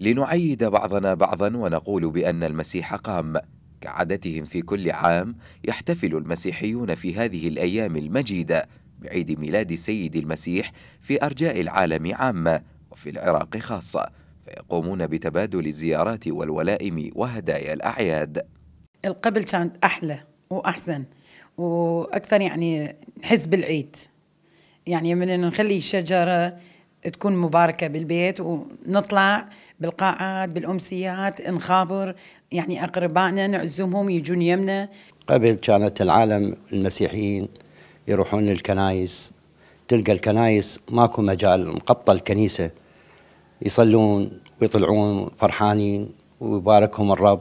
لنعيد بعضنا بعضا ونقول بأن المسيح قام كعادتهم في كل عام يحتفل المسيحيون في هذه الأيام المجيدة بعيد ميلاد السيد المسيح في أرجاء العالم عامة وفي العراق خاصة فيقومون بتبادل الزيارات والولائم وهدايا الأعياد القبل كانت أحلى وأحسن وأكثر يعني نحس بالعيد يعني من نخلي الشجره تكون مباركه بالبيت ونطلع بالقاعات بالامسيات نخابر يعني اقربائنا نعزمهم يجون يمنا قبل كانت العالم المسيحيين يروحون للكنايس تلقى الكنايس ماكو مجال مقبطه الكنيسه يصلون ويطلعون فرحانين ويباركهم الرب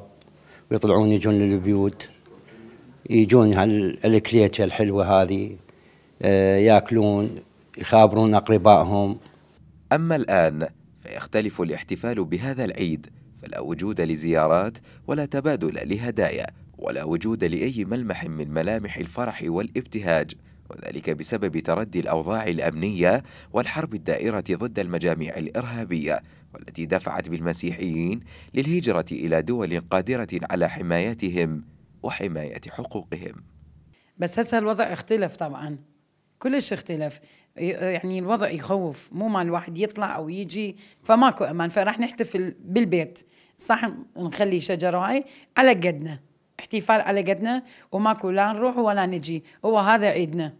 ويطلعون يجون للبيوت يجون هالكليتشه الحلوه هذه آه، ياكلون يخابرون اقربائهم أما الآن فيختلف الاحتفال بهذا العيد فلا وجود لزيارات ولا تبادل لهدايا ولا وجود لأي ملمح من ملامح الفرح والابتهاج وذلك بسبب تردي الأوضاع الأمنية والحرب الدائرة ضد المجاميع الإرهابية والتي دفعت بالمسيحيين للهجرة إلى دول قادرة على حمايتهم وحماية حقوقهم بس هسه الوضع اختلف طبعا كلش اختلف آه، يعني الوضع يخوف مو مال الواحد يطلع او يجي فماكو امان فراح نحتفل بالبيت صح نخلي شجره هاي على قدنا احتفال على قدنا وماكو لا نروح ولا نجي هو هذا عيدنا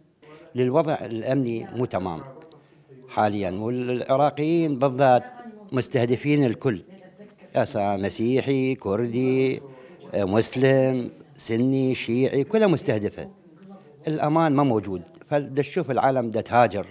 للوضع الامني مو تمام حاليا والعراقيين بالذات مستهدفين الكل أسا مسيحي كردي آه، مسلم سني شيعي كلها مستهدفه الامان ما موجود فلتشوف العالم ده تهاجر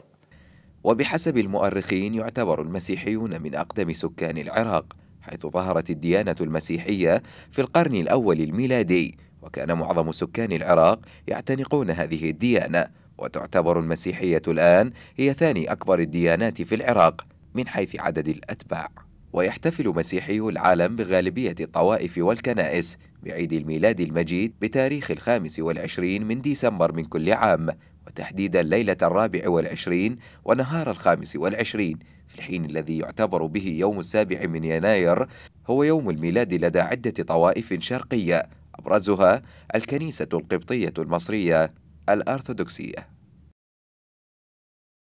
وبحسب المؤرخين يعتبر المسيحيون من أقدم سكان العراق حيث ظهرت الديانة المسيحية في القرن الأول الميلادي وكان معظم سكان العراق يعتنقون هذه الديانة وتعتبر المسيحية الآن هي ثاني أكبر الديانات في العراق من حيث عدد الأتباع ويحتفل مسيحيو العالم بغالبية الطوائف والكنائس بعيد الميلاد المجيد بتاريخ الخامس والعشرين من ديسمبر من كل عام وتحديدا ليلة الرابع والعشرين ونهار الخامس والعشرين في الحين الذي يعتبر به يوم السابع من يناير هو يوم الميلاد لدى عدة طوائف شرقية أبرزها الكنيسة القبطية المصرية الأرثوذكسية